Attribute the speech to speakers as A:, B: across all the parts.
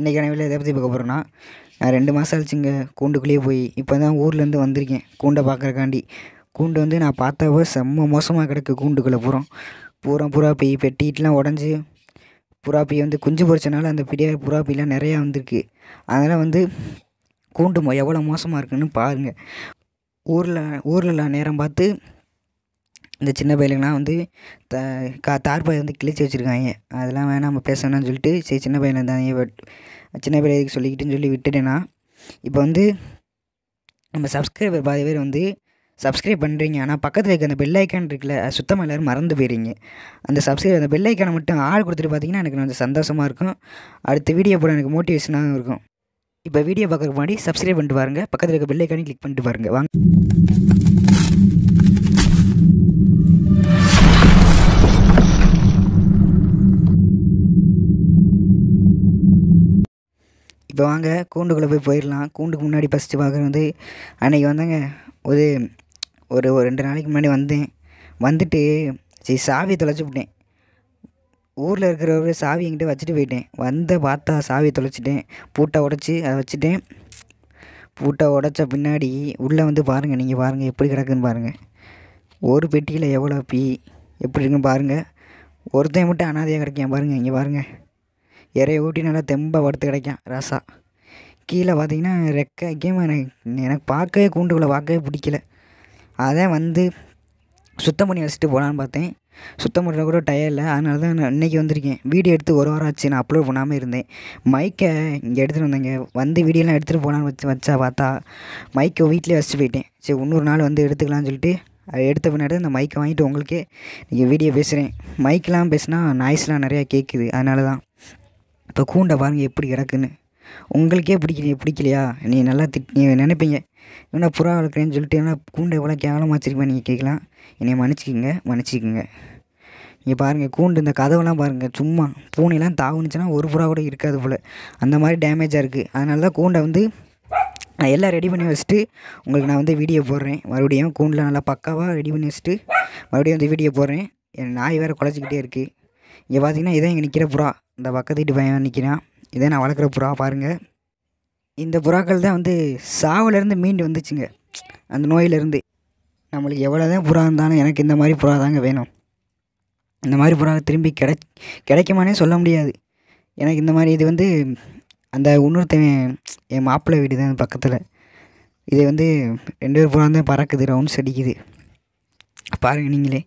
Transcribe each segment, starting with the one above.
A: இன்றைக்கி நினைவில் எதை பற்றி பார்க்க போகிறேன்னா நான் ரெண்டு மாதம் ஆச்சுங்க கூண்டுக்குள்ளேயே போய் இப்போ தான் ஊர்லேருந்து வந்திருக்கேன் கூண்டை பார்க்குறக்காண்டி கூண்டு வந்து நான் பார்த்தாவே செம்ம மோசமாக கிடக்கு கூண்டுக்குள்ளே பூரம் பூரா புறா பெய் பெட்டிட்டுலாம் உடஞ்சி புறா பெய் வந்து குஞ்சு பொறிச்சனால அந்த பிடிய புறா பெய்லாம் நிறையா வந்திருக்கு அதனால் வந்து கூண்டு எவ்வளோ மோசமாக இருக்குன்னு பாருங்கள் ஊரில் ஊரில் நேரம் பார்த்து இந்த சின்ன பயலுங்களாம் வந்து த கா தார்பாய் வந்து கிழிச்சு வச்சுருக்காங்க அதெல்லாம் வேணாம் நம்ம பேசணும்னு சொல்லிட்டு சரி சின்ன பையன் இருந்தாங்க பட் சின்ன பையன் இதுக்கு சொல்லிக்கிட்டுன்னு சொல்லி விட்டுட்டேன்னா இப்போ வந்து நம்ம சப்ஸ்கிரைபர் பாதி பேர் வந்து சப்ஸ்கிரைப் பண்ணுறீங்க ஆனால் பக்கத்தில் இருக்க அந்த பெல் ஐக்கான் இருக்குல்ல அது சுத்தமாக எல்லோரும் மறந்து போயிடுங்க அந்த சப்ஸ்கிரைப் அந்த பெல் ஐக்கானை மட்டும் ஆள் கொடுத்துட்டு பார்த்தீங்கன்னா எனக்கு கொஞ்சம் சந்தோஷமாக இருக்கும் அடுத்த வீடியோ போட எனக்கு மோட்டிவேஷனாகவும் இருக்கும் இப்போ வீடியோ பார்க்குறதுக்கு முன்னாடி சப்ஸ்கிரைப் பண்ணிட்டு பாருங்கள் பக்கத்தில் இருக்க பெல் ஐக்கானையும் கிளிக் பண்ணிட்டு பாருங்கள் வாங்க இப்போ வாங்க கூண்டுக்குள்ளே போய் போயிடலாம் கூண்டுக்கு முன்னாடி ஃபஸ்ட்டு பார்க்குறது வந்து அன்றைக்கி வந்தேங்க ஒரு ஒரு ரெண்டு நாளைக்கு முன்னாடி வந்தேன் வந்துட்டு சரி சாவியை தொலைச்சி விட்டேன் ஊரில் இருக்கிறவரு சாவி என்கிட்ட வச்சுட்டு போயிட்டேன் வந்த பார்த்தா சாவியை தொலைச்சிட்டேன் பூட்டை உடச்சி அதை வச்சுட்டேன் பூட்டை உடச்ச பின்னாடி உள்ளே வந்து பாருங்கள் நீங்கள் பாருங்கள் எப்படி கிடக்குன்னு பாருங்கள் ஒரு பெட்டியில் எவ்வளோ பி எப்படி இருக்குன்னு பாருங்கள் ஒருத்தன் மட்டும் அனாதையாக கிடைக்கும் பாருங்கள் இங்கே பாருங்கள் இறைய ஊட்டி நல்லா தெம்பாக படுத்து கிடைக்கும் ரசா கீழே பார்த்திங்கன்னா ரெக்கை கேம் எனக்கு எனக்கு பார்க்கவே கூண்டுக்குள்ளே பார்க்கவே பிடிக்கல அதை வந்து சுத்தம் பண்ணி வச்சுட்டு போகலான்னு பார்த்தேன் சுத்தம் பண்ணுற கூட டயர் இல்லை அதனால தான் நான் இன்றைக்கி வந்திருக்கேன் வீடியோ எடுத்து ஒரு வாரம் ஆச்சு நான் அப்லோட் பண்ணாமல் இருந்தேன் மைக்கை இங்கே எடுத்துகிட்டு வந்தேங்க வந்து வீடியோலாம் எடுத்துகிட்டு போகலான்னு வச்சு வச்சா பார்த்தா மைக்கை வீட்டிலே வச்சுட்டு போயிட்டேன் சரி இன்னொரு நாள் வந்து எடுத்துக்கலாம்னு சொல்லிட்டு எடுத்த பின்னாடி அந்த மைக்கை வாங்கிட்டு உங்களுக்கே நீங்கள் வீடியோ பேசுகிறேன் மைக்கெலாம் பேசுனா நாய்ஸ்லாம் நிறையா கேட்குது அதனால தான் இப்போ கூண்டை பாருங்கள் எப்படி கிடக்குன்னு உங்களுக்கே பிடிக்கலையே பிடிக்கலையா நீ நல்லா திட் நீங்கள் நினைப்பீங்க என்ன புறா வளர்க்குறேன்னு சொல்லிட்டு ஏன்னா கூண்டை எவ்வளோ கேவலமாக வச்சுருப்பேன் நீங்கள் கேட்கலாம் என்னை மன்னிச்சிக்கோங்க மன்னிச்சிக்கோங்க நீங்கள் பாருங்கள் கூண்டு இந்த கதவெல்லாம் பாருங்கள் சும்மா பூனைலாம் தாவுனுச்சுன்னா ஒரு புறா கூட இருக்காது போல் அந்த மாதிரி டேமேஜாக இருக்குது அதனால தான் கூண்டை வந்து நான் எல்லாம் ரெடி பண்ணி வச்சுட்டு உங்களுக்கு நான் வந்து வீடியோ போடுறேன் மறுபடியும் கூண்டில் நல்லா பக்காவாக ரெடி பண்ணி வச்சுட்டு மறுபடியும் வந்து வீடியோ போடுறேன் என் நாய் வேறு குழச்சிக்கிட்டே இருக்குது இங்கே பார்த்தீங்கன்னா இதான் இங்கே நிற்கிற புறா இந்த பக்கத்து வீட்டு பையன் நிற்கிறான் இதே நான் வளர்க்குற புறா பாருங்கள் இந்த புறாக்கள் தான் வந்து சாவிலேருந்து மீண்டு வந்துச்சுங்க அந்த நோயிலேருந்து நம்மளுக்கு எவ்வளோ தான் புறா இருந்தாலும் எனக்கு இந்த மாதிரி புறா தாங்க வேணும் இந்த மாதிரி புறா திரும்பி கிடை கிடைக்குமானே சொல்ல முடியாது எனக்கு இந்த மாதிரி இது வந்து அந்த இன்னொருத்தவன் என் மாப்பிள்ளை வீடு தான் பக்கத்தில் இது வந்து ரெண்டு பேர் புறா தான் பறக்குது ரவுண்ட்ஸ் அடிக்குது பாருங்கள் நீங்களே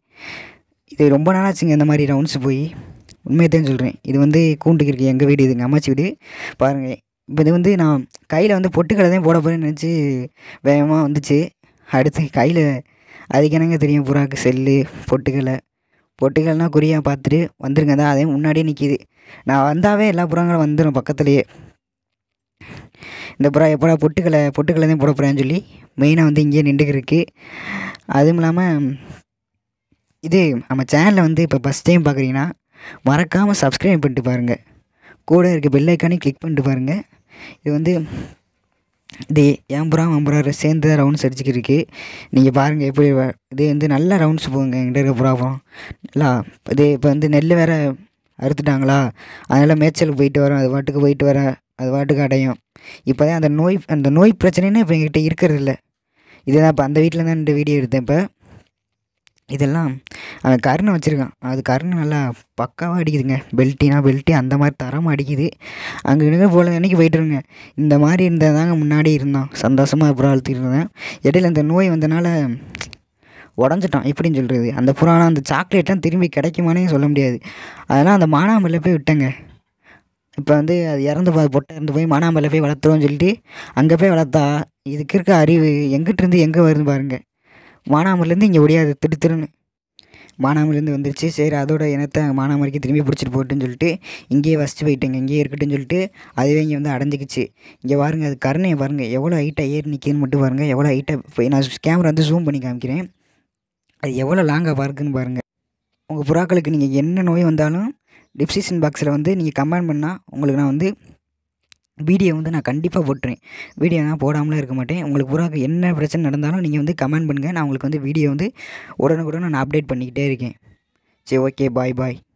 A: இது ரொம்ப நாளாச்சுங்க இந்த மாதிரி ரவுண்ட்ஸ் போய் உண்மையை தான் சொல்கிறேன் இது வந்து கூண்டுக்கு இருக்குது எங்கள் வீடு இது எங்கள் அம்மாச்சி வீடு பாருங்கள் இப்போ இது வந்து நான் கையில் வந்து பொட்டுக்கடை தான் போட போகிறேன்னு நினச்சி வேகமாக வந்துச்சு அடுத்து கையில் அதுக்கெனங்க தெரியும் புறாக்கு செல்லு பொட்டுக்கடை பொட்டுக்கடலாம் குறியாக பார்த்துட்டு வந்துருங்க தான் அதே முன்னாடியே நிற்கிது நான் வந்தாவே எல்லா புறாங்களும் வந்துடும் பக்கத்துலேயே இந்த புறா எப்படா பொட்டுக்கலை பொட்டுக்கலை தான் போட போகிறேன்னு சொல்லி மெயினாக வந்து இங்கேயே நின்றுக்கிருக்கு அதுவும் இல்லாமல் இது நம்ம சேனலில் வந்து இப்போ ஃபஸ்ட் டைம் பார்க்குறீங்கன்னா மறக்காமல் சப்ஸ்கிரைப் பண்ணிட்டு பாருங்கள் கூட இருக்க பெல்லைக்கானே கிளிக் பண்ணிட்டு பாருங்கள் இது வந்து இது ஏம்புரா அம்புரா சேர்ந்து ரவுண்ட்ஸ் அடிச்சுக்கு இருக்குது நீங்கள் பாருங்கள் எப்படி இது வந்து நல்லா ரவுண்ட்ஸ் போங்க எங்கிட்ட இருக்க ப்ராப்ளம் நல்லா இது இப்போ வந்து நெல் வேறு அறுத்துட்டாங்களா அதனால் மேய்ச்சலுக்கு போயிட்டு வரேன் அது வாட்டுக்கு போயிட்டு வரேன் அது வாட்டுக்கு அடையும் இப்போ தான் அந்த நோய் அந்த நோய் பிரச்சனைன்னு இப்போ எங்கிட்ட இருக்கிறதில்ல இதுதான் இப்போ அந்த வீட்டில் தான் இந்த வீடியோ எடுத்தேன் இப்போ இதெல்லாம் அந்த கருணை வச்சுருக்கான் அது கருணை நல்லா பக்காவாக அடிக்குதுங்க பெல்ட்டினா பெல்ட்டி அந்த மாதிரி தரமாக அடிக்குது அங்கே இருக்கிற போல அன்னைக்கு போயிட்டுருங்க இந்த மாதிரி இருந்தால் தாங்க முன்னாடி இருந்தான் சந்தோஷமாக அப்புறம் அழுத்திட்டு இருந்தேன் இடையில இந்த நோய் வந்தனால உடஞ்சிட்டான் எப்படின்னு சொல்கிறது அந்த புறானா அந்த சாக்லேட்லாம் திரும்பி கிடைக்குமானே சொல்ல முடியாது அதெல்லாம் அந்த மானாமல்ல போய் விட்டேங்க இப்போ வந்து அது இறந்து போய் பொட்டை இறந்து போய் மானாமல்ல போய் வளர்த்துருவோம்னு சொல்லிட்டு அங்கே போய் வளர்த்தா இதுக்கு இருக்க அறிவு எங்கிட்டிருந்து எங்கே வருதுன்னு பாருங்கள் மானாமரிலேருந்து இங்கே ஒடியாது திரு திருன்னு மானாமரிலேருந்து வந்துருச்சு சரி அதோட இனத்தை மானாமரிக்கு திரும்பி பிடிச்சிட்டு போட்டுன்னு சொல்லிட்டு இங்கேயே வசிச்சு போயிட்டேங்க இங்கேயே இருக்கட்டும்னு சொல்லிட்டு அதுவே இங்கே வந்து அடைஞ்சிக்கிச்சு இங்கே பாருங்க அது கருணையை பாருங்கள் எவ்வளோ ஹைட்டாக ஏறி நிற்கிதுன்னு மட்டும் பாருங்கள் எவ்வளோ ஹைட்டாக நான் கேமரா வந்து ஜூம் பண்ணி காமிக்கிறேன் அது எவ்வளோ லாங்காக பார்க்குன்னு பாருங்கள் உங்கள் புறாக்களுக்கு நீங்கள் என்ன நோய் வந்தாலும் டிப்சிஷன் பாக்ஸில் வந்து நீங்கள் கமெண்ட் பண்ணால் உங்களுக்கு நான் வந்து வீடியோ வந்து நான் கண்டிப்பாக போட்டுறேன் வீடியோ நான் போடாமலே இருக்க மாட்டேன் உங்களுக்கு பூரா என்ன பிரச்சனை நடந்தாலும் நீங்கள் வந்து கமெண்ட் பண்ணுங்கள் நான் உங்களுக்கு வந்து வீடியோ வந்து உடனுக்குடன் நான் அப்டேட் பண்ணிக்கிட்டே இருக்கேன் சரி ஓகே பாய் பாய்